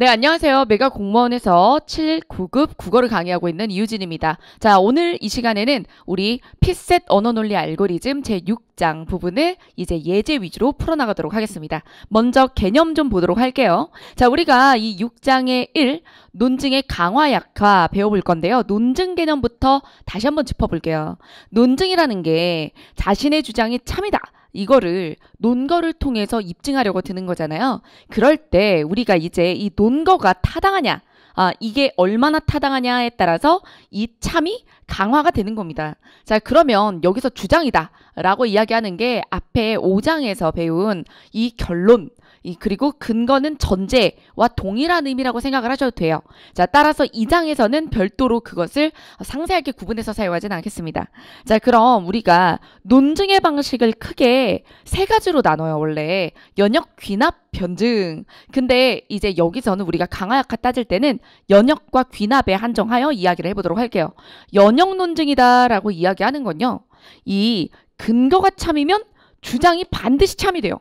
네, 안녕하세요. 메가 공무원에서 7, 9급 국어를 강의하고 있는 이유진입니다. 자, 오늘 이 시간에는 우리 피셋 언어 논리 알고리즘 제6장 부분을 이제 예제 위주로 풀어나가도록 하겠습니다. 먼저 개념 좀 보도록 할게요. 자, 우리가 이 6장의 1, 논증의 강화 약화 배워볼 건데요. 논증 개념부터 다시 한번 짚어볼게요. 논증이라는 게 자신의 주장이 참이다. 이거를 논거를 통해서 입증하려고 드는 거잖아요. 그럴 때 우리가 이제 이 논거가 타당하냐, 아, 이게 얼마나 타당하냐에 따라서 이 참이 강화가 되는 겁니다. 자, 그러면 여기서 주장이다 라고 이야기하는 게 앞에 5장에서 배운 이 결론, 이 그리고 근거는 전제와 동일한 의미라고 생각을 하셔도 돼요. 자, 따라서 이 장에서는 별도로 그것을 상세하게 구분해서 사용하진 않겠습니다. 자, 그럼 우리가 논증의 방식을 크게 세 가지로 나눠요, 원래. 연역 귀납 변증. 근데 이제 여기서는 우리가 강화약화 따질 때는 연역과 귀납에 한정하여 이야기를 해보도록 할게요. 연역 논증이다라고 이야기하는 건요. 이 근거가 참이면 주장이 반드시 참이 돼요.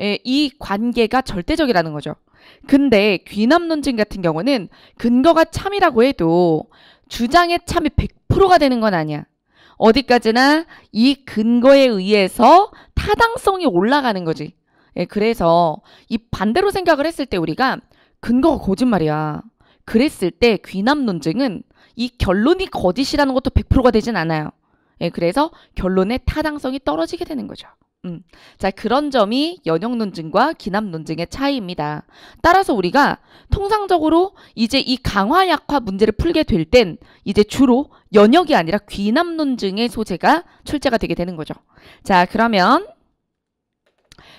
예, 이 관계가 절대적이라는 거죠. 근데 귀남 논증 같은 경우는 근거가 참이라고 해도 주장의 참이 100%가 되는 건 아니야. 어디까지나 이 근거에 의해서 타당성이 올라가는 거지. 예, 그래서 이 반대로 생각을 했을 때 우리가 근거가 거짓말이야. 그랬을 때 귀남 논증은 이 결론이 거짓이라는 것도 100%가 되진 않아요. 예, 그래서 결론의 타당성이 떨어지게 되는 거죠. 음. 자, 그런 점이 연역 논증과 기납 논증의 차이입니다. 따라서 우리가 통상적으로 이제 이 강화 약화 문제를 풀게 될 땐 이제 주로 연역이 아니라 귀납 논증의 소재가 출제가 되게 되는 거죠. 자, 그러면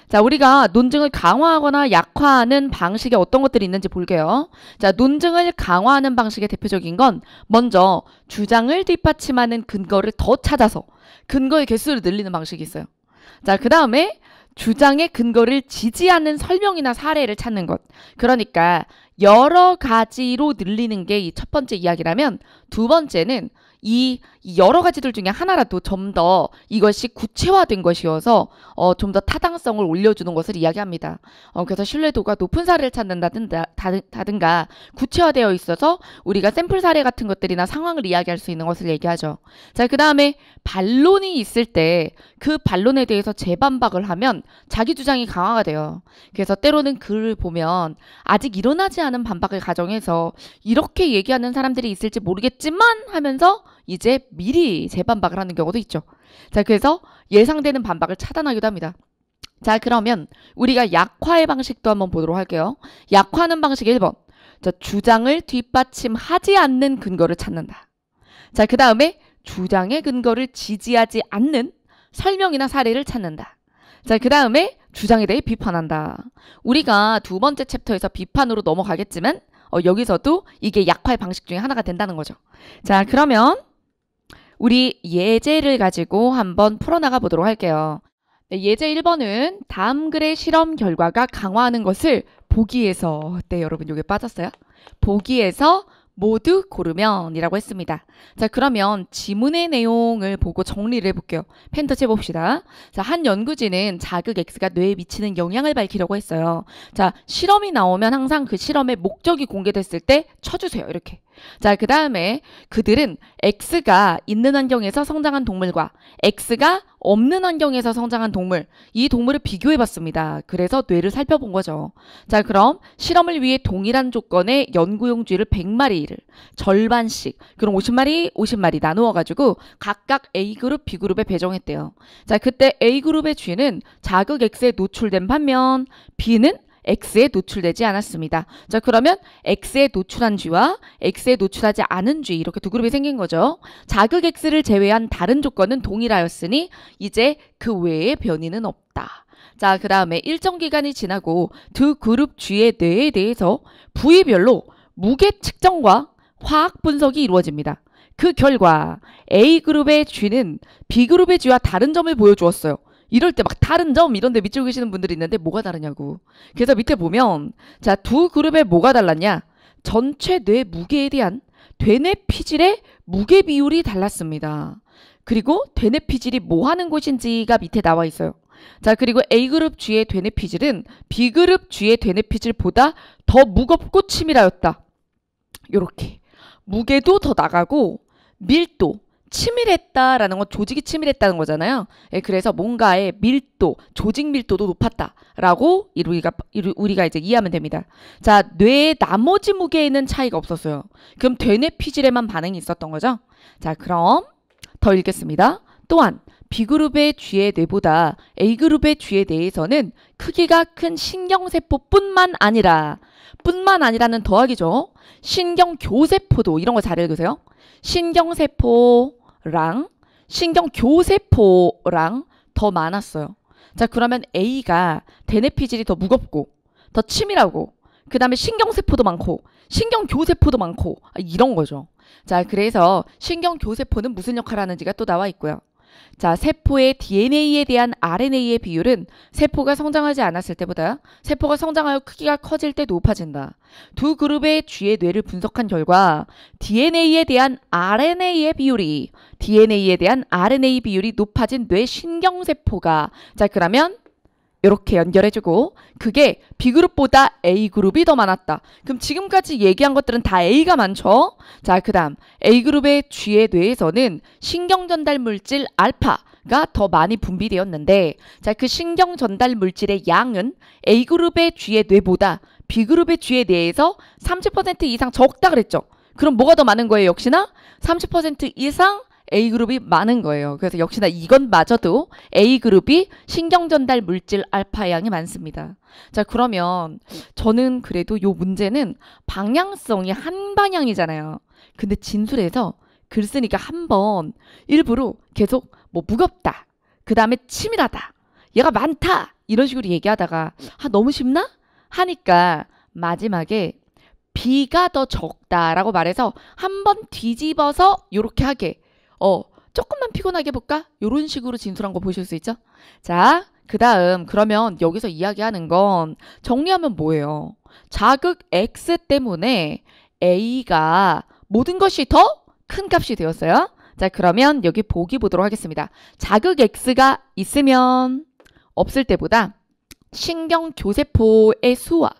자, 우리가 논증을 강화하거나 약화하는 방식에 어떤 것들이 있는지 볼게요. 자, 논증을 강화하는 방식의 대표적인 건 먼저 주장을 뒷받침하는 근거를 더 찾아서 근거의 개수를 늘리는 방식이 있어요. 자, 그 다음에 주장의 근거를 지지하는 설명이나 사례를 찾는 것. 그러니까 여러 가지로 늘리는 게 이 첫 번째 이야기라면 두 번째는 이 여러 가지들 중에 하나라도 좀 더 이것이 구체화된 것이어서 어, 좀 더 타당성을 올려주는 것을 이야기합니다. 어, 그래서 신뢰도가 높은 사례를 찾는다든가 구체화되어 있어서 우리가 샘플 사례 같은 것들이나 상황을 이야기할 수 있는 것을 얘기하죠. 자, 그 다음에 반론이 있을 때 그 반론에 대해서 재반박을 하면 자기 주장이 강화가 돼요. 그래서 때로는 글을 보면 아직 일어나지 않은 반박을 가정해서 이렇게 얘기하는 사람들이 있을지 모르겠지만 하면서 이제 미리 재반박을 하는 경우도 있죠. 자, 그래서 예상되는 반박을 차단하기도 합니다. 자, 그러면 우리가 약화의 방식도 한번 보도록 할게요. 약화하는 방식 1번. 자, 주장을 뒷받침하지 않는 근거를 찾는다. 자, 그 다음에 주장의 근거를 지지하지 않는 설명이나 사례를 찾는다. 자, 그 다음에 주장에 대해 비판한다. 우리가 두 번째 챕터에서 비판으로 넘어가겠지만 어, 여기서도 이게 약화의 방식 중에 하나가 된다는 거죠. 자, 그러면 우리 예제를 가지고 한번 풀어나가 보도록 할게요. 네, 예제 1번은 다음 글의 실험 결과가 강화하는 것을 보기에서 네 여러분 여기 빠졌어요? 보기에서 모두 고르면이라고 했습니다. 자 그러면 지문의 내용을 보고 정리를 해볼게요. 펜터치 해봅시다. 자 한 연구진은 자극 X가 뇌에 미치는 영향을 밝히려고 했어요. 자 실험이 나오면 항상 그 실험의 목적이 공개됐을 때 쳐주세요. 이렇게. 자, 그 다음에 그들은 X가 있는 환경에서 성장한 동물과 X가 없는 환경에서 성장한 동물, 이 동물을 비교해 봤습니다. 그래서 뇌를 살펴본 거죠. 자, 그럼 실험을 위해 동일한 조건의 연구용 쥐를 100마리를 절반씩, 그럼 50마리, 50마리 나누어 가지고 각각 A그룹, B그룹에 배정했대요. 자, 그때 A그룹의 쥐는 자극 X에 노출된 반면 B는 X에 노출되지 않았습니다. 자 그러면 X에 노출한 쥐와 X에 노출하지 않은 쥐 이렇게 두 그룹이 생긴 거죠. 자극 X를 제외한 다른 조건은 동일하였으니 이제 그 외에 변이는 없다. 자, 그 다음에 일정 기간이 지나고 두 그룹 쥐의 뇌에 대해서 부위별로 무게 측정과 화학 분석이 이루어집니다. 그 결과 A그룹의 쥐는 B그룹의 쥐와 다른 점을 보여주었어요. 이럴 때 막 다른 점 이런 데 밑줄 그시는 분들이 있는데 뭐가 다르냐고. 그래서 밑에 보면 자, 두그룹의 뭐가 달랐냐? 전체 뇌 무게에 대한 되뇌 피질의 무게 비율이 달랐습니다. 그리고 되뇌 피질이 뭐 하는 곳인지가 밑에 나와 있어요. 자, 그리고 A그룹 G의 되뇌 피질은 B그룹 G의 되뇌 피질보다 더 무겁고 치밀하였다. 요렇게. 무게도 더 나가고 밀도, 치밀했다라는 건 조직이 치밀했다는 거잖아요. 예, 그래서 뭔가의 밀도, 조직 밀도도 높았다라고 우리가 우리가 이제 이해하면 됩니다. 자, 뇌의 나머지 무게에는 차이가 없었어요. 그럼 되뇌피질에만 반응이 있었던 거죠. 자, 그럼 더 읽겠습니다. 또한 B그룹의 쥐의 뇌보다 A그룹의 쥐에대해서는 크기가 큰 신경세포뿐만 아니라 뿐만 아니라는 더하기죠. 신경교세포도 이런 거 잘 읽으세요. 신경세포, 랑 신경 교세포랑 더 많았어요. 자 그러면 A가 대뇌피질이 더 무겁고 더 치밀하고 그 다음에 신경세포도 많고 신경교세포도 많고 아, 이런 거죠. 자 그래서 신경교세포는 무슨 역할을 하는지가 또 나와 있고요. 자, 세포의 DNA에 대한 RNA의 비율은 세포가 성장하지 않았을 때보다 세포가 성장하여 크기가 커질 때 높아진다. 두 그룹의 쥐의 뇌를 분석한 결과 DNA에 대한 RNA의 비율이 DNA에 대한 RNA 비율이 높아진 뇌 신경세포가 자, 그러면 이렇게 연결해주고 그게 B그룹보다 A그룹이 더 많았다. 그럼 지금까지 얘기한 것들은 다 A가 많죠? 자, 그 다음 A그룹의 쥐의 뇌에서는 신경전달물질 알파가 더 많이 분비되었는데 자, 그 신경전달물질의 양은 A그룹의 쥐의 뇌보다 B그룹의 쥐의 뇌에서 30% 이상 적다 그랬죠? 그럼 뭐가 더 많은 거예요? 역시나 30% 이상 A그룹이 많은 거예요. 그래서 역시나 이건마저도 A그룹이 신경전달 물질 알파 양이 많습니다. 자, 그러면 저는 그래도 요 문제는 방향성이 한 방향이잖아요. 근데 진술에서 글 쓰니까 한 번 일부러 계속 뭐 무겁다. 그 다음에 치밀하다. 얘가 많다. 이런 식으로 얘기하다가 아, 너무 쉽나? 하니까 마지막에 B가 더 적다라고 말해서 한 번 뒤집어서 요렇게 하게 어, 조금만 피곤하게 볼까 이런 식으로 진술한 거 보실 수 있죠? 자, 그 다음, 그러면 여기서 이야기하는 건 정리하면 뭐예요? 자극 X 때문에 A가 모든 것이 더 큰 값이 되었어요. 자, 그러면 여기 보기 보도록 하겠습니다. 자극 X가 있으면 없을 때보다 신경교세포의 수와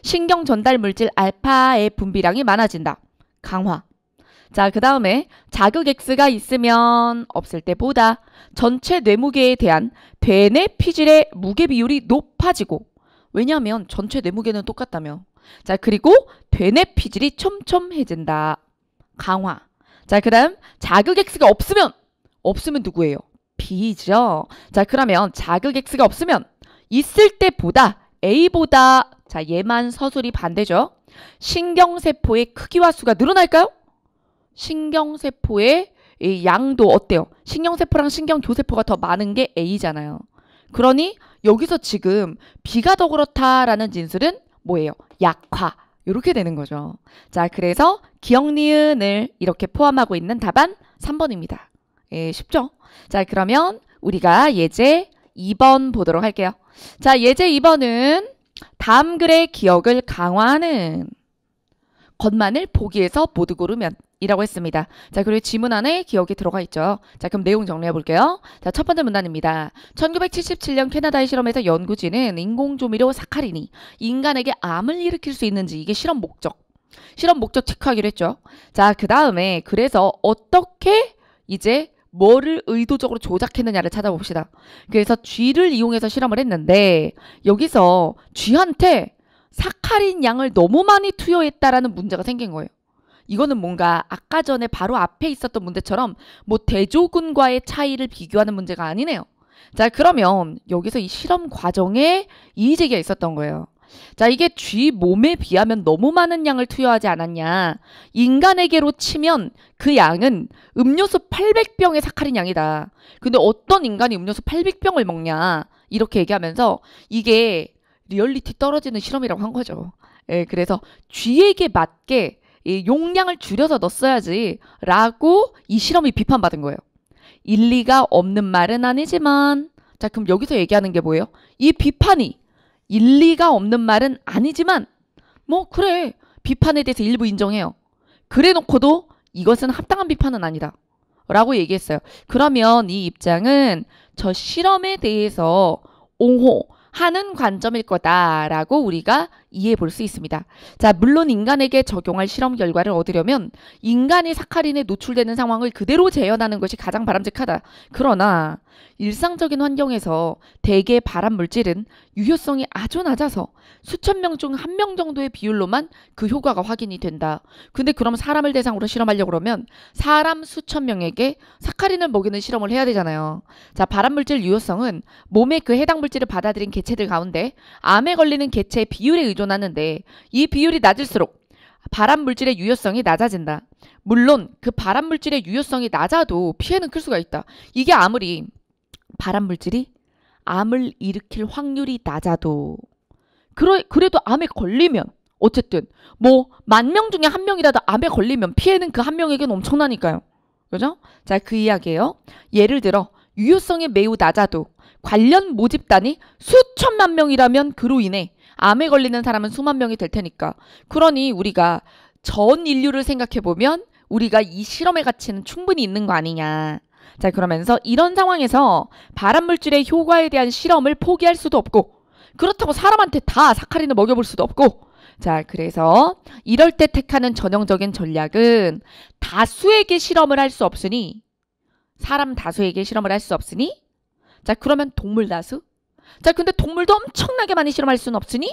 신경전달물질 알파의 분비량이 많아진다. 강화. 자, 그 다음에 자극X가 있으면 없을 때보다 전체 뇌무게에 대한 되뇌 피질의 무게 비율이 높아지고 왜냐하면 전체 뇌무게는 똑같다며 자, 그리고 되뇌 피질이 촘촘해진다. 강화 자, 그 다음 자극X가 없으면 없으면 누구예요? B죠. 자, 그러면 자극X가 없으면 있을 때보다 A보다 자 얘만 서술이 반대죠. 신경세포의 크기와 수가 늘어날까요? 신경세포의 양도 어때요? 신경세포랑 신경교세포가 더 많은 게 A잖아요. 그러니 여기서 지금 B가 더 그렇다라는 진술은 뭐예요? 약화. 이렇게 되는 거죠. 자, 그래서 기억니은을 이렇게 포함하고 있는 답안 3번입니다. 예, 쉽죠? 자, 그러면 우리가 예제 2번 보도록 할게요. 자, 예제 2번은 다음 글의 기억을 강화하는 것만을 보기에서 모두 고르면 이라고 했습니다. 자, 그리고 지문 안에 기억이 들어가 있죠. 자, 그럼 내용 정리해 볼게요. 자, 첫 번째 문단입니다. 1977년 캐나다의 실험에서 연구진은 인공조미료 사카린이 인간에게 암을 일으킬 수 있는지 이게 실험 목적. 실험 목적 체크하기로 했죠. 자, 그 다음에 그래서 어떻게 이제 뭐를 의도적으로 조작했느냐를 찾아봅시다. 그래서 쥐를 이용해서 실험을 했는데 여기서 쥐한테 사카린 양을 너무 많이 투여했다라는 문제가 생긴 거예요. 이거는 뭔가 아까 전에 바로 앞에 있었던 문제처럼 뭐 대조군과의 차이를 비교하는 문제가 아니네요. 자, 그러면 여기서 이 실험 과정에 이의제기가 있었던 거예요. 자, 이게 쥐 몸에 비하면 너무 많은 양을 투여하지 않았냐. 인간에게로 치면 그 양은 음료수 800병의 사카린 양이다. 근데 어떤 인간이 음료수 800병을 먹냐. 이렇게 얘기하면서 이게 리얼리티 떨어지는 실험이라고 한 거죠. 예, 그래서 쥐에게 맞게 이 용량을 줄여서 넣었어야지 라고 이 실험이 비판받은 거예요. 일리가 없는 말은 아니지만 자 그럼 여기서 얘기하는 게 뭐예요? 이 비판이 일리가 없는 말은 아니지만 뭐 그래 비판에 대해서 일부 인정해요. 그래 놓고도 이것은 합당한 비판은 아니다. 라고 얘기했어요. 그러면 이 입장은 저 실험에 대해서 옹호, 하는 관점일 거다라고 우리가 이해해 볼 수 있습니다. 자, 물론 인간에게 적용할 실험 결과를 얻으려면 인간이 사카린에 노출되는 상황을 그대로 재현하는 것이 가장 바람직하다. 그러나 일상적인 환경에서 대개 발암 물질은 유효성이 아주 낮아서 수천 명 중 한 명 정도의 비율로만 그 효과가 확인이 된다. 근데 그럼 사람을 대상으로 실험하려고 그러면 사람 수천 명에게 사카린을 먹이는 실험을 해야 되잖아요. 자, 발암 물질 유효성은 몸에 그 해당 물질을 받아들인 개체들 가운데 암에 걸리는 개체의 비율에 의존하는데 이 비율이 낮을수록 발암 물질의 유효성이 낮아진다. 물론 그 발암 물질의 유효성이 낮아도 피해는 클 수가 있다. 이게 아무리 발암 물질이 암을 일으킬 확률이 낮아도 그러, 그래도 암에 걸리면 어쨌든 뭐 만 명 중에 한 명이라도 암에 걸리면 피해는 그 한 명에겐 엄청나니까요. 그죠? 자, 그 이야기예요. 예를 들어 유효성이 매우 낮아도 관련 모집단이 수천만 명이라면 그로 인해 암에 걸리는 사람은 수만 명이 될 테니까. 그러니 우리가 전 인류를 생각해 보면 우리가 이 실험의 가치는 충분히 있는 거 아니냐. 자, 그러면서 이런 상황에서 발암물질의 효과에 대한 실험을 포기할 수도 없고 그렇다고 사람한테 다 사카린을 먹여볼 수도 없고 자, 그래서 이럴 때 택하는 전형적인 전략은 다수에게 실험을 할 수 없으니 사람 다수에게 실험을 할 수 없으니 자, 그러면 동물 다수? 자, 근데 동물도 엄청나게 많이 실험할 수는 없으니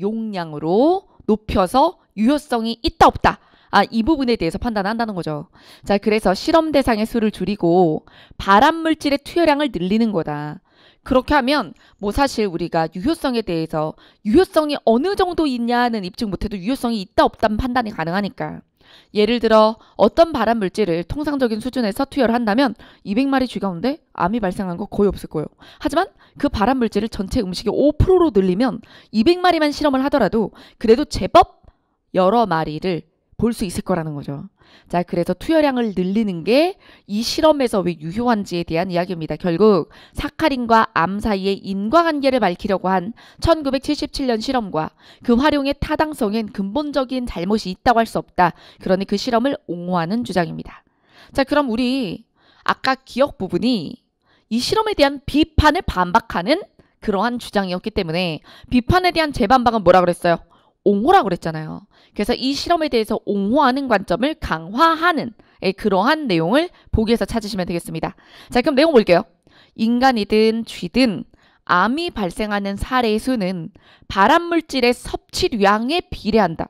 용량으로 높여서 유효성이 있다 없다 아, 이 부분에 대해서 판단한다는 거죠. 자, 그래서 실험 대상의 수를 줄이고 발암 물질의 투여량을 늘리는 거다. 그렇게 하면 뭐 사실 우리가 유효성에 대해서 유효성이 어느 정도 있냐는 입증 못해도 유효성이 있다 없다는 판단이 가능하니까. 예를 들어 어떤 발암 물질을 통상적인 수준에서 투여를 한다면 200마리 쥐가운데 암이 발생한 거 거의 없을 거예요. 하지만 그 발암 물질을 전체 음식의 5%로 늘리면 200마리만 실험을 하더라도 그래도 제법 여러 마리를 볼수 있을 거라는 거죠. 자, 그래서 투여량을 늘리는 게 이 실험에서 왜 유효한지에 대한 이야기입니다. 결국 사카린과 암 사이의 인과관계를 밝히려고 한 1977년 실험과 그 활용의 타당성엔 근본적인 잘못이 있다고 할 수 없다. 그러니 그 실험을 옹호하는 주장입니다. 자, 그럼 우리 아까 기억 부분이 이 실험에 대한 비판을 반박하는 그러한 주장이었기 때문에 비판에 대한 재반박은 뭐라 그랬어요? 옹호라고 그랬잖아요. 그래서 이 실험에 대해서 옹호하는 관점을 강화하는 예, 그러한 내용을 보기에서 찾으시면 되겠습니다. 자, 그럼 내용 볼게요. 인간이든 쥐든 암이 발생하는 사례의 수는 발암물질의 섭취량에 비례한다.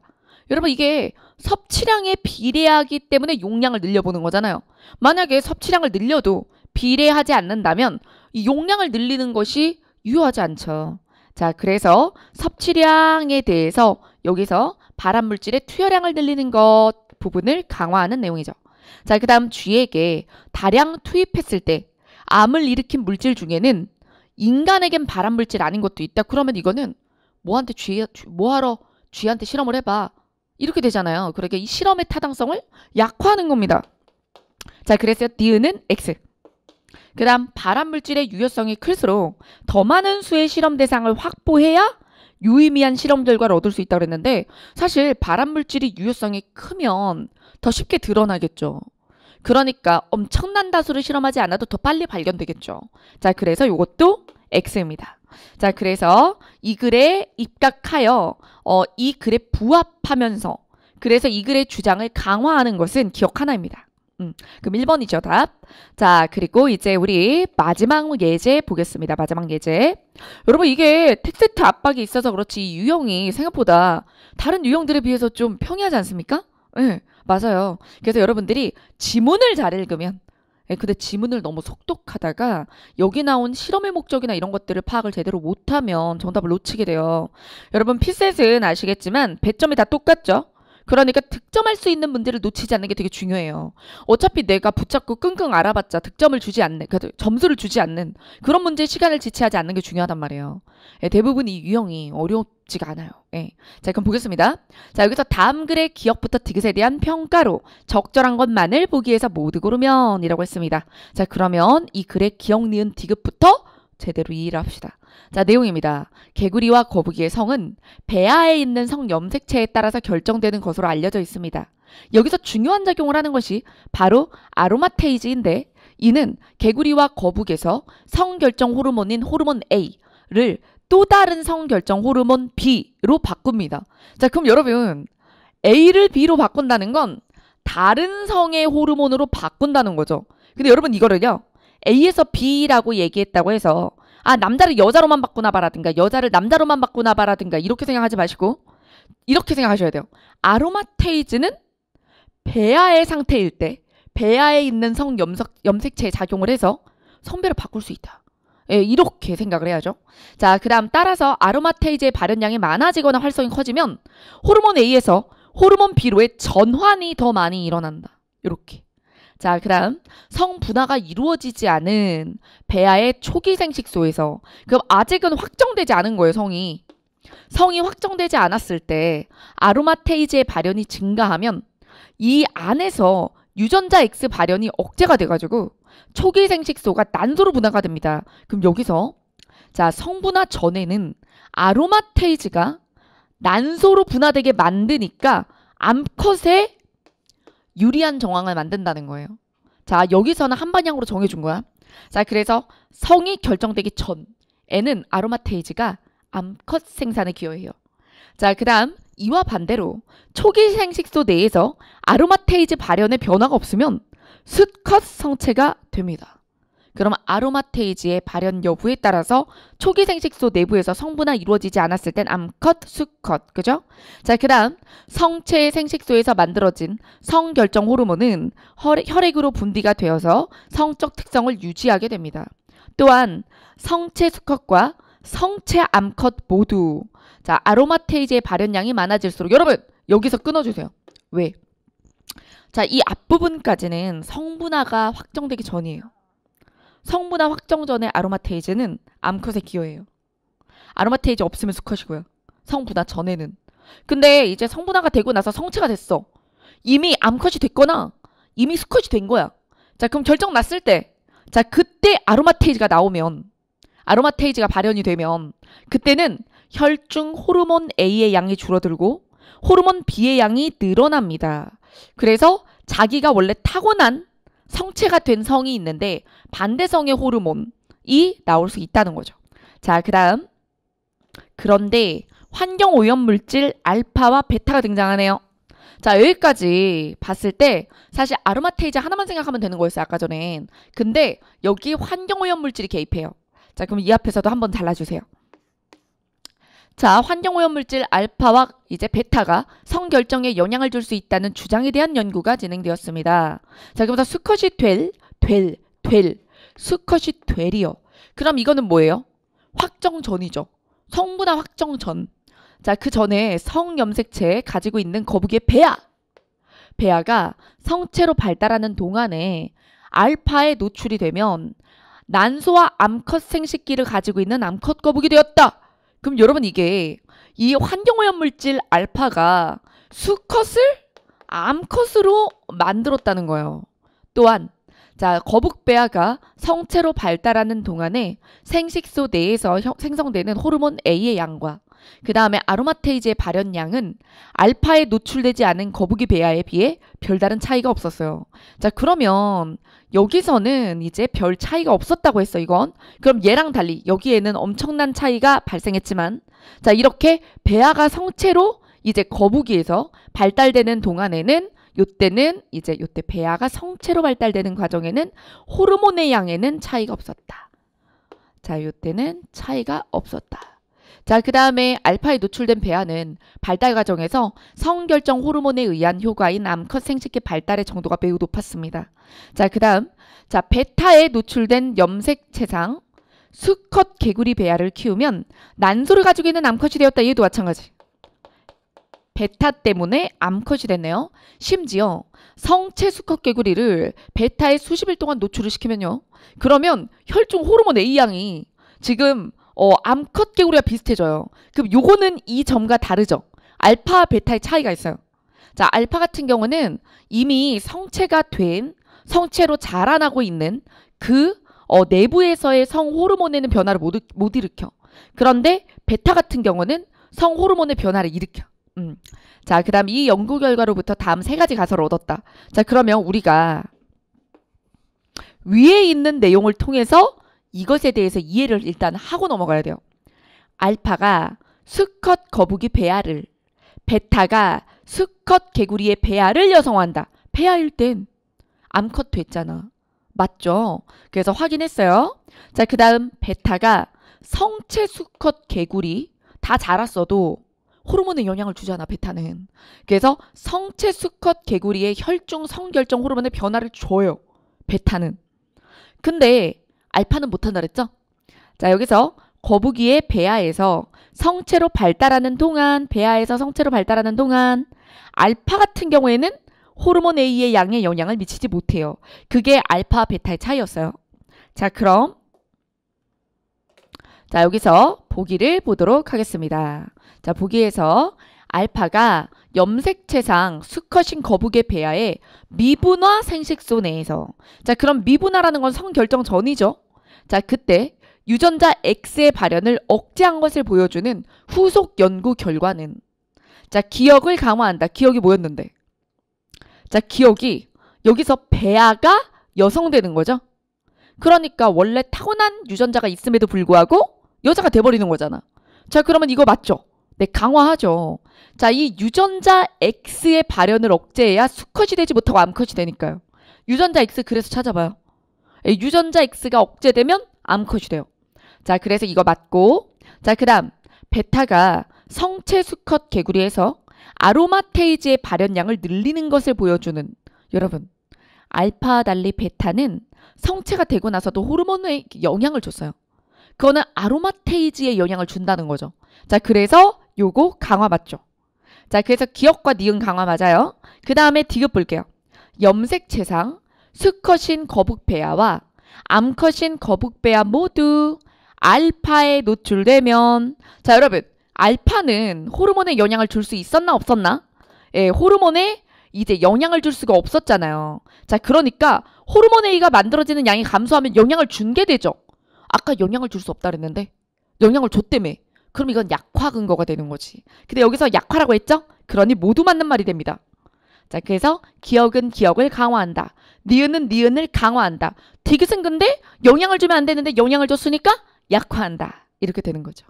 여러분 이게 섭취량에 비례하기 때문에 용량을 늘려보는 거잖아요. 만약에 섭취량을 늘려도 비례하지 않는다면 이 용량을 늘리는 것이 유효하지 않죠. 자, 그래서 섭취량에 대해서 여기서 발암물질의 투여량을 늘리는 것 부분을 강화하는 내용이죠. 자, 그 다음 쥐에게 다량 투입했을 때 암을 일으킨 물질 중에는 인간에겐 발암물질 아닌 것도 있다. 그러면 이거는 뭐한테 쥐, 뭐하러 쥐한테 실험을 해봐. 이렇게 되잖아요. 그러게이 그러니까 실험의 타당성을 약화하는 겁니다. 자, 그래서 디은은 X. 그 다음 발암물질의 유효성이 클수록 더 많은 수의 실험 대상을 확보해야 유의미한 실험 결과를 얻을 수 있다고 그랬는데 사실 발암물질이 유효성이 크면 더 쉽게 드러나겠죠. 그러니까 엄청난 다수를 실험하지 않아도 더 빨리 발견되겠죠. 자, 그래서 이것도 X입니다. 자, 그래서 이 글에 입각하여 어, 이 글에 부합하면서 그래서 이 글의 주장을 강화하는 것은 기억 하나입니다. 음, 그럼 1번이죠, 답. 자, 그리고 이제 우리 마지막 예제 보겠습니다. 마지막 예제. 여러분, 이게 텍스트 압박이 있어서 그렇지 유형이 생각보다 다른 유형들에 비해서 좀 평이하지 않습니까? 예, 네, 맞아요. 그래서 여러분들이 지문을 잘 읽으면 예, 근데 지문을 너무 속독하다가 여기 나온 실험의 목적이나 이런 것들을 파악을 제대로 못하면 정답을 놓치게 돼요. 여러분 피셋은 아시겠지만 배점이 다 똑같죠? 그러니까 득점할 수 있는 문제를 놓치지 않는 게 되게 중요해요. 어차피 내가 붙잡고 끙끙 알아봤자 득점을 주지 않는, 그러니까 점수를 주지 않는 그런 문제에 시간을 지체하지 않는 게 중요하단 말이에요. 예, 대부분 이 유형이 어렵지가 않아요. 예. 자, 그럼 보겠습니다. 자, 여기서 다음 글의 기억부터 디귿에 대한 평가로 적절한 것만을 보기 에서 모두 고르면이라고 했습니다. 자, 그러면 이 글의 기억 니은 디귿부터 제대로 이해를 합시다. 자, 내용입니다. 개구리와 거북이의 성은 배아에 있는 성 염색체에 따라서 결정되는 것으로 알려져 있습니다. 여기서 중요한 작용을 하는 것이 바로 아로마테이즈인데 이는 개구리와 거북에서 성결정 호르몬인 호르몬 A를 또 다른 성결정 호르몬 B로 바꿉니다. 자, 그럼 여러분 A를 B로 바꾼다는 건 다른 성의 호르몬으로 바꾼다는 거죠. 근데 여러분 이거를요. A에서 B라고 얘기했다고 해서 아 남자를 여자로만 바꾸나 봐라든가 여자를 남자로만 바꾸나 봐라든가 이렇게 생각하지 마시고 이렇게 생각하셔야 돼요. 아로마테이즈는 배아의 상태일 때 배아에 있는 성 염색, 염색체에 작용을 해서 성별을 바꿀 수 있다. 예, 이렇게 생각을 해야죠. 자, 그 다음 따라서 아로마테이즈의 발현량이 많아지거나 활성이 커지면 호르몬 A에서 호르몬 B로의 전환이 더 많이 일어난다. 이렇게. 자, 그다음 성분화가 이루어지지 않은 배아의 초기 생식소에서 그럼 아직은 확정되지 않은 거예요, 성이. 성이 확정되지 않았을 때 아로마테이즈의 발현이 증가하면 이 안에서 유전자 X 발현이 억제가 돼가지고 초기 생식소가 난소로 분화가 됩니다. 그럼 여기서 자 성분화 전에는 아로마테이즈가 난소로 분화되게 만드니까 암컷의 유리한 정황을 만든다는 거예요. 자, 여기서는 한 방향으로 정해준 거야. 자, 그래서 성이 결정되기 전에는 아로마테이즈가 암컷 생산에 기여해요. 자, 그 다음 이와 반대로 초기 생식소 내에서 아로마테이즈 발현의 변화가 없으면 수컷 성체가 됩니다. 그럼 아로마테이지의 발현 여부에 따라서 초기 생식소 내부에서 성분화 이루어지지 않았을 땐 암컷, 수컷, 그죠? 자, 그 다음 성체 생식소에서 만들어진 성결정 호르몬은 혈액으로 분비가 되어서 성적 특성을 유지하게 됩니다. 또한 성체 수컷과 성체 암컷 모두 자 아로마테이지의 발현량이 많아질수록 여러분 여기서 끊어주세요. 왜? 자 이 앞부분까지는 성분화가 확정되기 전이에요. 성분화 확정 전에 아로마테이즈는 암컷의 기여예요. 아로마테이즈 없으면 수컷이고요. 성분화 전에는. 근데 이제 성분화가 되고 나서 성체가 됐어. 이미 암컷이 됐거나 이미 수컷이 된 거야. 자, 그럼 결정 났을 때. 자, 그때 아로마테이즈가 나오면 아로마테이즈가 발현이 되면 그때는 혈중 호르몬 A의 양이 줄어들고 호르몬 B의 양이 늘어납니다. 그래서 자기가 원래 타고난 성체가 된 성이 있는데 반대성의 호르몬이 나올 수 있다는 거죠. 자, 그 다음. 그런데 환경 오염 물질 알파와 베타가 등장하네요. 자, 여기까지 봤을 때 사실 아로마테이즈 하나만 생각하면 되는 거였어요, 아까 전엔. 근데 여기 환경 오염 물질이 개입해요. 자, 그럼 이 앞에서도 한번 잘라주세요. 자, 환경오염물질 알파와 이제 베타가 성결정에 영향을 줄 수 있다는 주장에 대한 연구가 진행되었습니다. 자, 그러면서 수컷이 될, 될, 될, 수컷이 될이요. 그럼 이거는 뭐예요? 확정 전이죠. 성분화 확정 전. 자, 그 전에 성염색체 가지고 있는 거북이의 배아. 배아가 성체로 발달하는 동안에 알파에 노출이 되면 난소와 암컷 생식기를 가지고 있는 암컷 거북이 되었다. 그럼 여러분 이게 이 환경오염물질 알파가 수컷을 암컷으로 만들었다는 거예요. 또한 자, 거북배아가 성체로 발달하는 동안에 생식소 내에서 생성되는 호르몬 A의 양과 그 다음에 아로마테이즈의 발현량은 알파에 노출되지 않은 거북이 배아에 비해 별다른 차이가 없었어요. 자, 그러면 여기서는 이제 별 차이가 없었다고 했어 이건. 그럼 얘랑 달리 여기에는 엄청난 차이가 발생했지만 자 이렇게 배아가 성체로 이제 거북이에서 발달되는 동안에는 요때는 이제 요때 배아가 성체로 발달되는 과정에는 호르몬의 양에는 차이가 없었다. 자 요때는 차이가 없었다. 자, 그 다음에 알파에 노출된 배아는 발달 과정에서 성결정 호르몬에 의한 효과인 암컷 생식기 발달의 정도가 매우 높았습니다. 자, 그 다음, 자, 베타에 노출된 염색체상 수컷 개구리 배아를 키우면 난소를 가지고 있는 암컷이 되었다. 얘도 마찬가지. 베타 때문에 암컷이 됐네요. 심지어 성체 수컷 개구리를 베타에 수십일 동안 노출을 시키면요. 그러면 혈중 호르몬 A양이 지금 어, 암컷 개구리와 비슷해져요. 그럼 요거는 이 점과 다르죠. 알파, 베타의 차이가 있어요. 자, 알파 같은 경우는 이미 성체가 된 성체로 자라나고 있는 그 어, 내부에서의 성 호르몬에는 변화를 못, 못 일으켜. 그런데 베타 같은 경우는 성 호르몬의 변화를 일으켜. 음. 자, 그 다음 이 연구 결과로부터 다음 세 가지 가설을 얻었다. 자, 그러면 우리가 위에 있는 내용을 통해서 이것에 대해서 이해를 일단 하고 넘어가야 돼요. 알파가 수컷 거북이 배아를, 베타가 수컷 개구리의 배아를 여성한다. 화 배아일 땐 암컷 됐잖아. 맞죠? 그래서 확인했어요. 자, 그 다음 베타가 성체 수컷 개구리 다 자랐어도 호르몬에 영향을 주잖아, 베타는. 그래서 성체 수컷 개구리의 혈중 성결정 호르몬의 변화를 줘요, 베타는. 근데 알파는 못한다 그랬죠? 자, 여기서 거북이의 배아에서 성체로 발달하는 동안, 배아에서 성체로 발달하는 동안, 알파 같은 경우에는 호르몬 A의 양에 영향을 미치지 못해요. 그게 알파, 베타의 차이였어요. 자, 그럼. 자, 여기서 보기를 보도록 하겠습니다. 자, 보기에서 알파가 염색체상 수컷인 거북의 배아에 미분화 생식소 내에서 자 그럼 미분화라는 건 성결정 전이죠. 자 그때 유전자 X의 발현을 억제한 것을 보여주는 후속 연구 결과는 자 기억을 강화한다. 기억이 뭐였는데? 자 기억이 여기서 배아가 여성되는 거죠. 그러니까 원래 타고난 유전자가 있음에도 불구하고 여자가 돼버리는 거잖아. 자 그러면 이거 맞죠? 네 강화하죠. 자, 이 유전자 X의 발현을 억제해야 수컷이 되지 못하고 암컷이 되니까요. 유전자 X 그래서 찾아봐요. 예, 유전자 X가 억제되면 암컷이 돼요. 자, 그래서 이거 맞고 자, 그 다음 베타가 성체 수컷 개구리에서 아로마테이즈의 발현량을 늘리는 것을 보여주는 여러분 알파 달리 베타는 성체가 되고 나서도 호르몬에 영향을 줬어요. 그거는 아로마테이즈의 영향을 준다는 거죠. 자, 그래서 요거 강화 맞죠? 자, 그래서 기억과 니은 강화 맞아요. 그 다음에 디귿 볼게요. 염색채상, 수컷인 거북배아와 암컷인 거북배아 모두 알파에 노출되면 자 여러분 알파는 호르몬에 영향을 줄 수 있었나 없었나? 예, 호르몬에 이제 영향을 줄 수가 없었잖아요. 자 그러니까 호르몬 A가 만들어지는 양이 감소하면 영향을 준 게 되죠. 아까 영향을 줄 수 없다 그랬는데 영향을 줬다며. 그럼 이건 약화 근거가 되는 거지. 근데 여기서 약화라고 했죠? 그러니 모두 맞는 말이 됩니다. 자, 그래서 기억은 기억을 강화한다. 니은은 니은을 강화한다. 디귿은 근데 영향을 주면 안 되는데 영향을 줬으니까 약화한다. 이렇게 되는 거죠.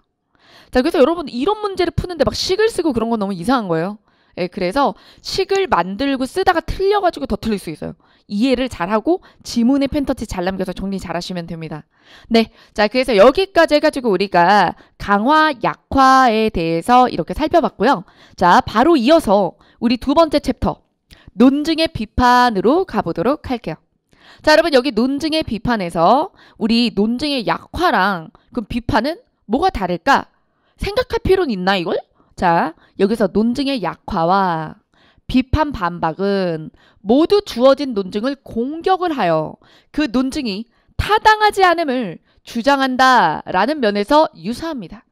자, 그래서 여러분 이런 문제를 푸는데 막 식을 쓰고 그런 건 너무 이상한 거예요. 예, 그래서 식을 만들고 쓰다가 틀려가지고 더 틀릴 수 있어요. 이해를 잘하고 지문의 펜터치 잘 남겨서 정리 잘 하시면 됩니다. 네, 자 그래서 여기까지 해가지고 우리가 강화, 약화에 대해서 이렇게 살펴봤고요. 자, 바로 이어서 우리 두 번째 챕터 논증의 비판으로 가보도록 할게요. 자, 여러분 여기 논증의 비판에서 우리 논증의 약화랑 그 비판은 뭐가 다를까? 생각할 필요는 있나 이걸? 자, 여기서 논증의 약화와 비판 반박은 모두 주어진 논증을 공격을 하여 그 논증이 타당하지 않음을 주장한다 라는 면에서 유사합니다.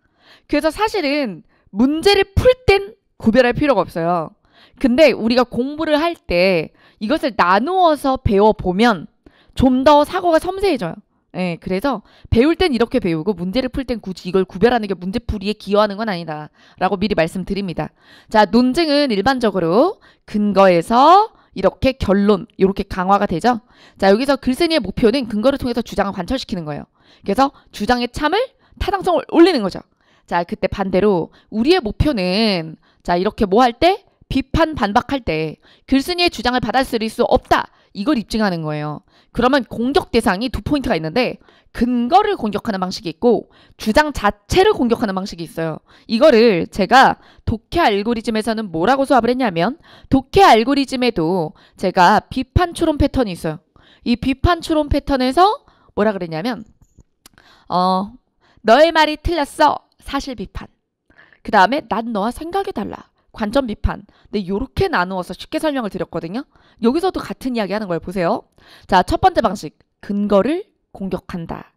그래서 사실은 문제를 풀 땐 구별할 필요가 없어요. 근데 우리가 공부를 할 때 이것을 나누어서 배워보면 좀 더 사고가 섬세해져요. 예, 그래서 배울 땐 이렇게 배우고 문제를 풀 땐 굳이 이걸 구별하는 게 문제풀이에 기여하는 건 아니다. 라고 미리 말씀드립니다. 자, 논증은 일반적으로 근거에서 이렇게 결론, 이렇게 강화가 되죠. 자, 여기서 글쓴이의 목표는 근거를 통해서 주장을 관철시키는 거예요. 그래서 주장의 참을 타당성을 올리는 거죠. 자, 그때 반대로 우리의 목표는 자, 이렇게 뭐 할 때? 비판, 반박할 때 글쓴이의 주장을 받아들일 수 없다. 이걸 입증하는 거예요. 그러면 공격 대상이 두 포인트가 있는데 근거를 공격하는 방식이 있고 주장 자체를 공격하는 방식이 있어요. 이거를 제가 독해 알고리즘에서는 뭐라고 수업을 했냐면 독해 알고리즘에도 제가 비판 추론 패턴이 있어요. 이 비판 추론 패턴에서 뭐라 그랬냐면 어 너의 말이 틀렸어 사실 비판 그 다음에 난 너와 생각이 달라 관점 비판. 네, 요렇게 나누어서 쉽게 설명을 드렸거든요. 여기서도 같은 이야기 하는 걸 보세요. 자, 첫 번째 방식. 근거를 공격한다.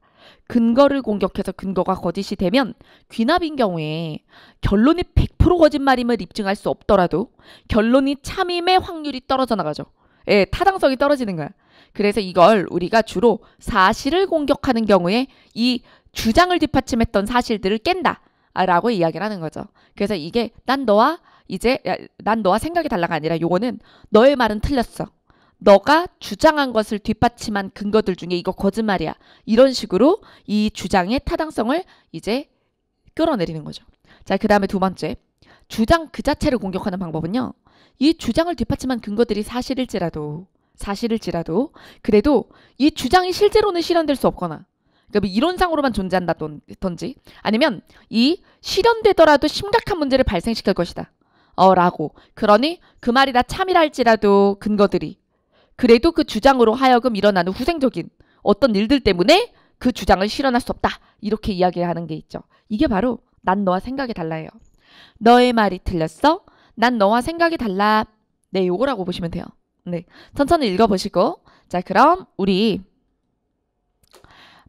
근거를 공격해서 근거가 거짓이 되면 귀납인 경우에 결론이 100% 거짓말임을 입증할 수 없더라도 결론이 참임의 확률이 떨어져 나가죠. 예, 타당성이 떨어지는 거야. 그래서 이걸 우리가 주로 사실을 공격하는 경우에 이 주장을 뒷받침했던 사실들을 깬다. 라고 이야기를 하는 거죠. 그래서 이게 난 너와 이제 야, 난 너와 생각이 달라가 아니라 요거는 너의 말은 틀렸어. 너가 주장한 것을 뒷받침한 근거들 중에 이거 거짓말이야. 이런 식으로 이 주장의 타당성을 이제 끌어내리는 거죠. 자, 그 다음에 두 번째. 주장 그 자체를 공격하는 방법은요. 이 주장을 뒷받침한 근거들이 사실일지라도, 사실일지라도, 그래도 이 주장이 실제로는 실현될 수 없거나, 그러니까 뭐 이론상으로만 존재한다든지, 아니면 이 실현되더라도 심각한 문제를 발생시킬 것이다. 어 라고. 그러니 그 말이라 참이랄지라도 근거들이. 그래도 그 주장으로 하여금 일어나는 후생적인 어떤 일들 때문에 그 주장을 실현할 수 없다. 이렇게 이야기하는 게 있죠. 이게 바로 난 너와 생각이 달라요. 너의 말이 틀렸어? 난 너와 생각이 달라. 네, 요거라고 보시면 돼요. 네, 천천히 읽어보시고 자, 그럼 우리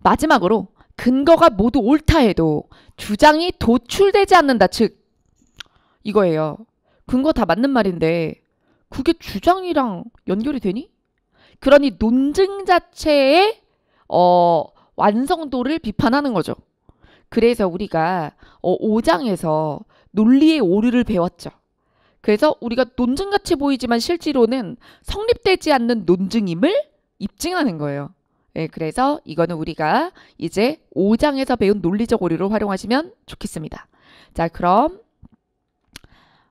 마지막으로 근거가 모두 옳다 해도 주장이 도출되지 않는다. 즉, 이거예요. 근거 다 맞는 말인데 그게 주장이랑 연결이 되니? 그러니 논증 자체의 어, 완성도를 비판하는 거죠. 그래서 우리가 어, 5장에서 논리의 오류를 배웠죠. 그래서 우리가 논증같이 보이지만 실제로는 성립되지 않는 논증임을 입증하는 거예요. 네, 그래서 이거는 우리가 이제 5장에서 배운 논리적 오류를 활용하시면 좋겠습니다. 자, 그럼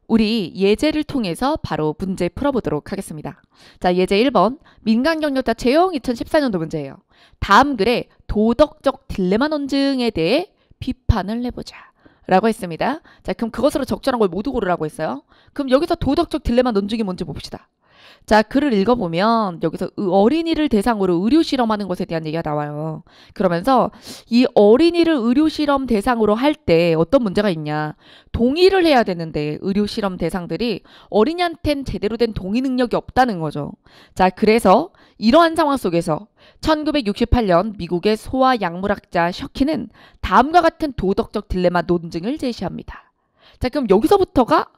우리 예제를 통해서 바로 문제 풀어보도록 하겠습니다. 자, 예제 1번 민간경력자 채용 2014년도 문제예요. 다음 글에 도덕적 딜레마 논증에 대해 비판을 해보자. 라고 했습니다. 자, 그럼 그것으로 적절한 걸 모두 고르라고 했어요. 그럼 여기서 도덕적 딜레마 논증이 뭔지 봅시다. 자, 글을 읽어보면 여기서 어린이를 대상으로 의료실험하는 것에 대한 얘기가 나와요. 그러면서 이 어린이를 의료실험 대상으로 할 때 어떤 문제가 있냐. 동의를 해야 되는데 의료실험 대상들이 어린이한텐 제대로 된 동의 능력이 없다는 거죠. 자, 그래서 이러한 상황 속에서 1968년 미국의 소아 약물학자 셔키는 다음과 같은 도덕적 딜레마 논증을 제시합니다. 자, 그럼 여기서부터가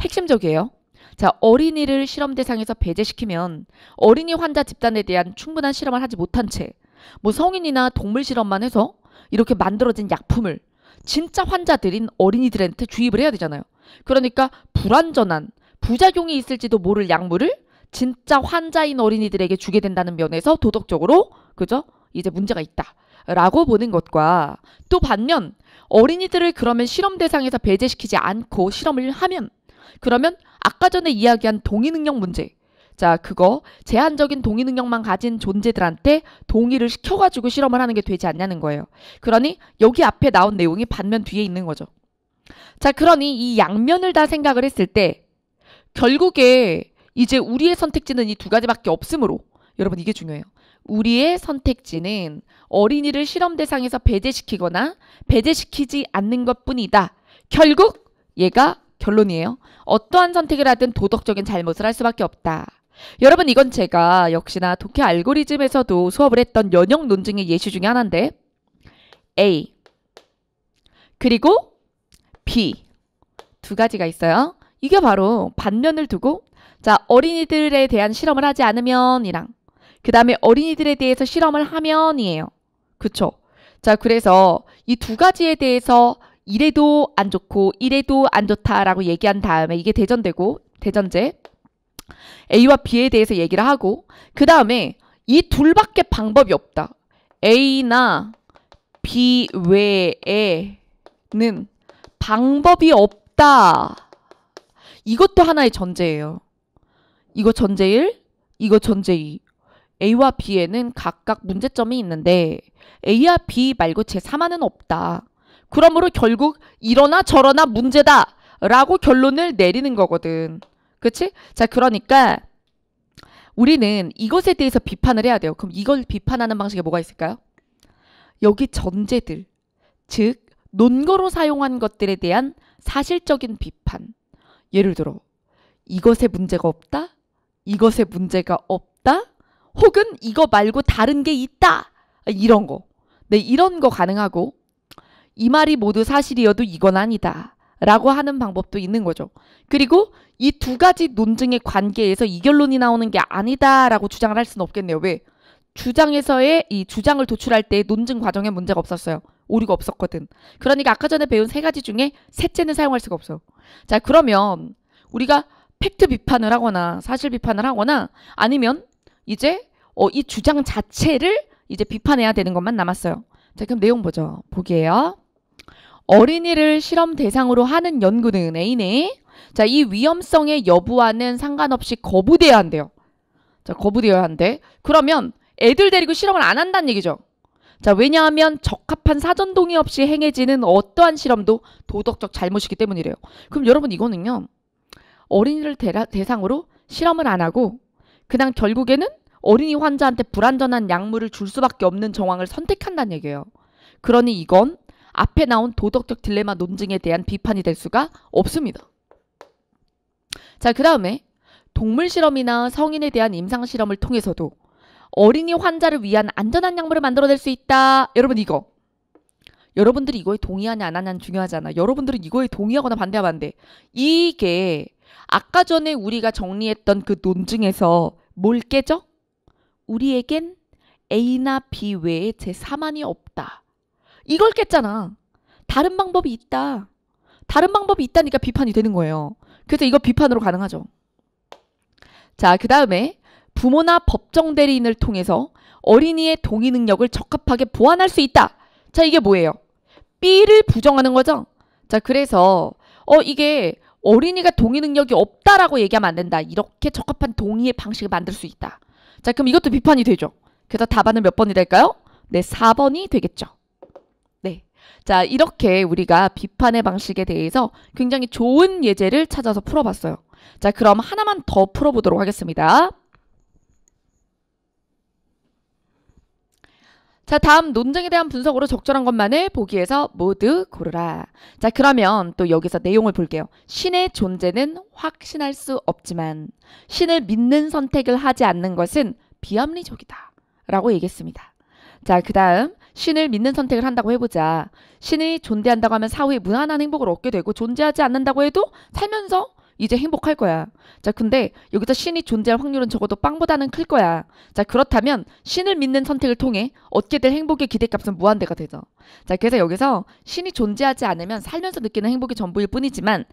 핵심적이에요. 자, 어린이를 실험 대상에서 배제시키면 어린이 환자 집단에 대한 충분한 실험을 하지 못한 채 뭐 성인이나 동물 실험만 해서 이렇게 만들어진 약품을 진짜 환자들인 어린이들한테 주입을 해야 되잖아요. 그러니까 불완전한 부작용이 있을지도 모를 약물을 진짜 환자인 어린이들에게 주게 된다는 면에서 도덕적으로 그죠? 이제 문제가 있다. 라고 보는 것과 또 반면 어린이들을 그러면 실험 대상에서 배제시키지 않고 실험을 하면 그러면 아까 전에 이야기한 동의 능력 문제. 자, 그거 제한적인 동의 능력만 가진 존재들한테 동의를 시켜가지고 실험을 하는 게 되지 않냐는 거예요. 그러니 여기 앞에 나온 내용이 반면 뒤에 있는 거죠. 자, 그러니 이 양면을 다 생각을 했을 때 결국에 이제 우리의 선택지는 이 두 가지밖에 없으므로 여러분 이게 중요해요. 우리의 선택지는 어린이를 실험 대상에서 배제시키거나 배제시키지 않는 것뿐이다. 결국 얘가 결론이에요. 어떠한 선택을 하든 도덕적인 잘못을 할 수밖에 없다. 여러분 이건 제가 역시나 독해 알고리즘에서도 수업을 했던 연역 논증의 예시 중에 하나인데 A 그리고 B 두 가지가 있어요. 이게 바로 반면을 두고 자 어린이들에 대한 실험을 하지 않으면이랑 그 다음에 어린이들에 대해서 실험을 하면이에요. 그쵸? 자 그래서 이 두 가지에 대해서 이래도 안 좋고 이래도 안 좋다라고 얘기한 다음에 이게 대전되고 대전제 A와 B에 대해서 얘기를 하고 그 다음에 이 둘밖에 방법이 없다. A나 B 외에는 방법이 없다. 이것도 하나의 전제예요. 이거 전제 1, 이거 전제 2. A와 B에는 각각 문제점이 있는데 A와 B 말고 제3화는 없다. 그러므로 결국 이러나 저러나 문제다 라고 결론을 내리는 거거든. 그치? 자, 그러니까 우리는 이것에 대해서 비판을 해야 돼요. 그럼 이걸 비판하는 방식에 뭐가 있을까요? 여기 전제들, 즉 논거로 사용한 것들에 대한 사실적인 비판. 예를 들어 이것에 문제가 없다, 이것에 문제가 없다, 혹은 이거 말고 다른 게 있다 이런 거. 네, 이런 거 가능하고 이 말이 모두 사실이어도 이건 아니다. 라고 하는 방법도 있는 거죠. 그리고 이 두 가지 논증의 관계에서 이 결론이 나오는 게 아니다라고 주장을 할 수는 없겠네요. 왜? 주장에서의 이 주장을 도출할 때 논증 과정에 문제가 없었어요. 오류가 없었거든. 그러니까 아까 전에 배운 세 가지 중에 셋째는 사용할 수가 없어. 자, 그러면 우리가 팩트 비판을 하거나 사실 비판을 하거나 아니면 이제 어, 이 주장 자체를 이제 비판해야 되는 것만 남았어요. 자, 그럼 내용 보죠. 보기에요. 어린이를 실험 대상으로 하는 연구는 A네. 자, 이 위험성의 여부와는 상관없이 거부돼야 한대요. 자, 거부되어야 한대. 그러면 애들 데리고 실험을 안 한다는 얘기죠. 자, 왜냐하면 적합한 사전 동의 없이 행해지는 어떠한 실험도 도덕적 잘못이기 때문이래요. 그럼 여러분 이거는요. 어린이를 대라, 대상으로 실험을 안 하고 그냥 결국에는 어린이 환자한테 불안전한 약물을 줄 수밖에 없는 정황을 선택한다는 얘기예요. 그러니 이건 앞에 나온 도덕적 딜레마 논증에 대한 비판이 될 수가 없습니다. 자, 그 다음에 동물 실험이나 성인에 대한 임상 실험을 통해서도 어린이 환자를 위한 안전한 약물을 만들어낼 수 있다. 여러분 이거. 여러분들이 이거에 동의하냐 안 하냐는 중요하잖아. 여러분들은 이거에 동의하거나 반대하면 안 돼. 이게 아까 전에 우리가 정리했던 그 논증에서 뭘 깨죠? 우리에겐 A나 B 외에 제3안이 없다. 이걸 깼잖아. 다른 방법이 있다. 다른 방법이 있다니까 비판이 되는 거예요. 그래서 이거 비판으로 가능하죠. 자, 그 다음에 부모나 법정 대리인을 통해서 어린이의 동의 능력을 적합하게 보완할 수 있다. 자, 이게 뭐예요? B를 부정하는 거죠. 자, 그래서 어 이게 어린이가 동의 능력이 없다라고 얘기하면 안 된다. 이렇게 적합한 동의의 방식을 만들 수 있다. 자, 그럼 이것도 비판이 되죠. 그래서 답안은 몇 번이 될까요? 네, 4번이 되겠죠. 자, 이렇게 우리가 비판의 방식에 대해서 굉장히 좋은 예제를 찾아서 풀어봤어요. 자, 그럼 하나만 더 풀어보도록 하겠습니다. 자, 다음 논쟁에 대한 분석으로 적절한 것만을 보기에서 모두 고르라. 자, 그러면 또 여기서 내용을 볼게요. 신의 존재는 확신할 수 없지만 신을 믿는 선택을 하지 않는 것은 비합리적이다. 라고 얘기했습니다. 자, 그 다음 신을 믿는 선택을 한다고 해보자. 신이 존재한다고 하면 사후에 무한한 행복을 얻게 되고 존재하지 않는다고 해도 살면서 이제 행복할 거야. 자, 근데 여기서 신이 존재할 확률은 적어도 빵보다는 클 거야. 자, 그렇다면 신을 믿는 선택을 통해 얻게 될 행복의 기대값은 무한대가 되죠. 자, 그래서 여기서 신이 존재하지 않으면 살면서 느끼는 행복이 전부일 뿐이지만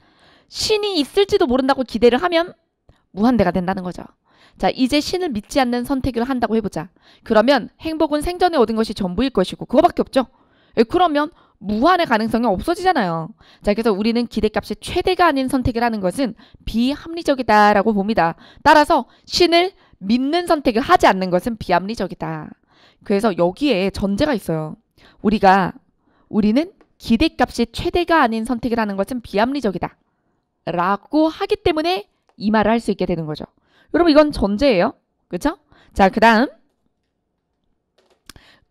신이 있을지도 모른다고 기대를 하면 무한대가 된다는 거죠. 자, 이제 신을 믿지 않는 선택을 한다고 해보자. 그러면 행복은 생전에 얻은 것이 전부일 것이고 그거밖에 없죠. 예, 그러면 무한의 가능성이 없어지잖아요. 자, 그래서 우리는 기대값이 최대가 아닌 선택을 하는 것은 비합리적이다라고 봅니다. 따라서 신을 믿는 선택을 하지 않는 것은 비합리적이다. 그래서 여기에 전제가 있어요. 우리가 우리는 기대값이 최대가 아닌 선택을 하는 것은 비합리적이다. 라고 하기 때문에 이 말을 할 수 있게 되는 거죠. 여러분 이건 전제예요. 그렇죠? 자, 그 다음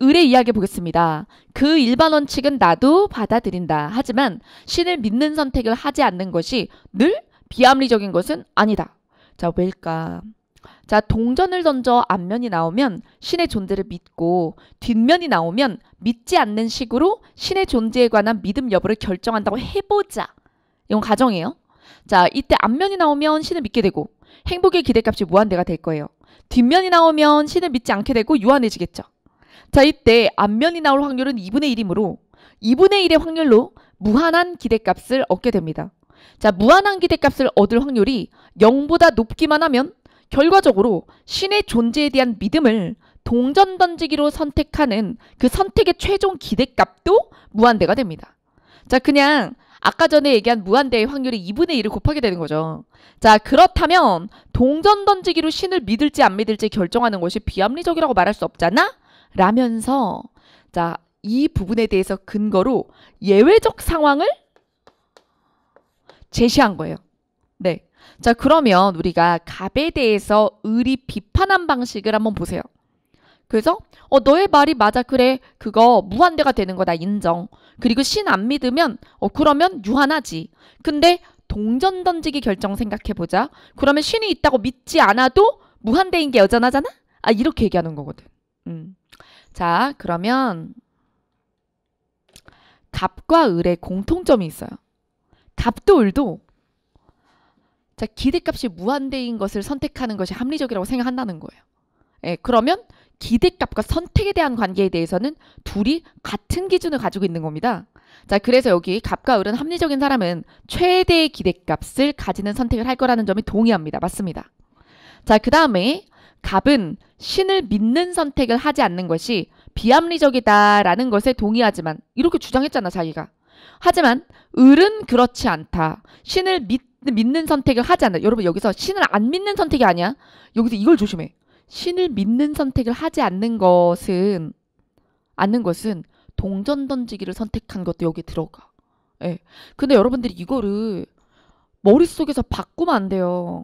을의 이야기 보겠습니다. 그 일반 원칙은 나도 받아들인다. 하지만 신을 믿는 선택을 하지 않는 것이 늘 비합리적인 것은 아니다. 자, 왜일까? 자, 동전을 던져 앞면이 나오면 신의 존재를 믿고 뒷면이 나오면 믿지 않는 식으로 신의 존재에 관한 믿음 여부를 결정한다고 해보자. 이건 가정이에요. 자, 이때 앞면이 나오면 신을 믿게 되고 행복의 기대값이 무한대가 될 거예요. 뒷면이 나오면 신을 믿지 않게 되고 유한해지겠죠. 자, 이때 앞면이 나올 확률은 2분의 1이므로 2분의 1의 확률로 무한한 기대값을 얻게 됩니다. 자, 무한한 기대값을 얻을 확률이 0보다 높기만 하면 결과적으로 신의 존재에 대한 믿음을 동전 던지기로 선택하는 그 선택의 최종 기대값도 무한대가 됩니다. 자, 그냥 아까 전에 얘기한 무한대의 확률이 2분의 1을 곱하게 되는 거죠. 자 그렇다면 동전 던지기로 신을 믿을지 안 믿을지 결정하는 것이 비합리적이라고 말할 수 없잖아? 라면서 자 이 부분에 대해서 근거로 예외적 상황을 제시한 거예요. 네. 자 그러면 우리가 갑에 대해서 을이 비판한 방식을 한번 보세요. 그래서 어 너의 말이 맞아 그래 그거 무한대가 되는 거다 인정. 그리고 신 안 믿으면 어 그러면 유한하지. 근데 동전 던지기 결정 생각해 보자. 그러면 신이 있다고 믿지 않아도 무한대인 게 여전하잖아. 아 이렇게 얘기하는 거거든. 음. 자 그러면 갑과 을의 공통점이 있어요. 갑도 을도 자 기대값이 무한대인 것을 선택하는 것이 합리적이라고 생각한다는 거예요. 예, 그러면 기대값과 선택에 대한 관계에 대해서는 둘이 같은 기준을 가지고 있는 겁니다. 자, 그래서 여기 갑과 을은 합리적인 사람은 최대의 기대값을 가지는 선택을 할 거라는 점이 동의합니다. 맞습니다. 자, 그 다음에 갑은 신을 믿는 선택을 하지 않는 것이 비합리적이다라는 것에 동의하지만 이렇게 주장했잖아, 자기가. 하지만 을은 그렇지 않다. 신을 믿, 믿는 선택을 하지 않아. 여러분 여기서 신을 안 믿는 선택이 아니야. 여기서 이걸 조심해. 신을 믿는 선택을 하지 않는 것은 않는 것은 동전 던지기를 선택한 것도 여기 들어가. 예. 근데 여러분들이 이거를 머릿속에서 바꾸면 안 돼요.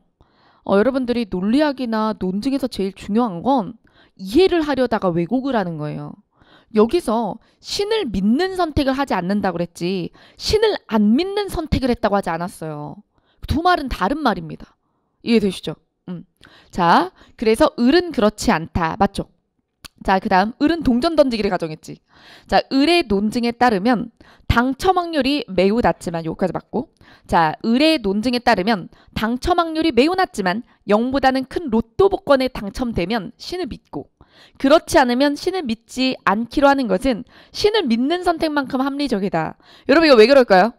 어, 여러분들이 논리학이나 논증에서 제일 중요한 건 이해를 하려다가 왜곡을 하는 거예요. 여기서 신을 믿는 선택을 하지 않는다고 그랬지 신을 안 믿는 선택을 했다고 하지 않았어요. 두 말은 다른 말입니다. 이해되시죠? 음. 자, 그래서 을은 그렇지 않다. 맞죠? 자, 그 다음 을은 동전 던지기를 가정했지. 자, 을의 논증에 따르면 당첨 확률이 매우 낮지만 요거까지 맞고 자, 을의 논증에 따르면 당첨 확률이 매우 낮지만 0보다는 큰 로또 복권에 당첨되면 신을 믿고 그렇지 않으면 신을 믿지 않기로 하는 것은 신을 믿는 선택만큼 합리적이다. 여러분 이거 왜 그럴까요?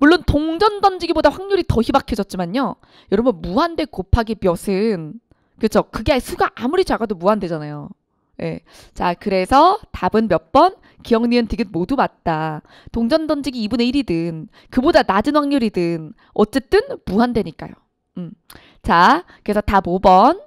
물론 동전 던지기보다 확률이 더 희박해졌지만요. 여러분 무한대 곱하기 몇은 그렇죠. 그게 수가 아무리 작아도 무한대잖아요. 예. 자, 그래서 답은 몇 번? 기억, 니은, 디귿 모두 맞다. 동전 던지기 2분의 1이든 그보다 낮은 확률이든 어쨌든 무한대니까요. 음. 자, 그래서 답 5번.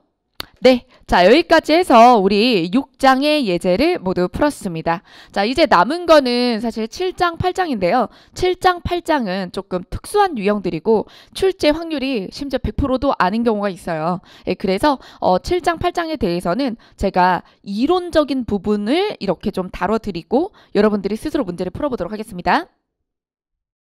네. 자, 여기까지 해서 우리 6장의 예제를 모두 풀었습니다. 자, 이제 남은 거는 사실 7장, 8장인데요. 7장, 8장은 조금 특수한 유형들이고 출제 확률이 심지어 100%도 아닌 경우가 있어요. 예, 그래서 어, 7장, 8장에 대해서는 제가 이론적인 부분을 이렇게 좀 다뤄드리고 여러분들이 스스로 문제를 풀어보도록 하겠습니다.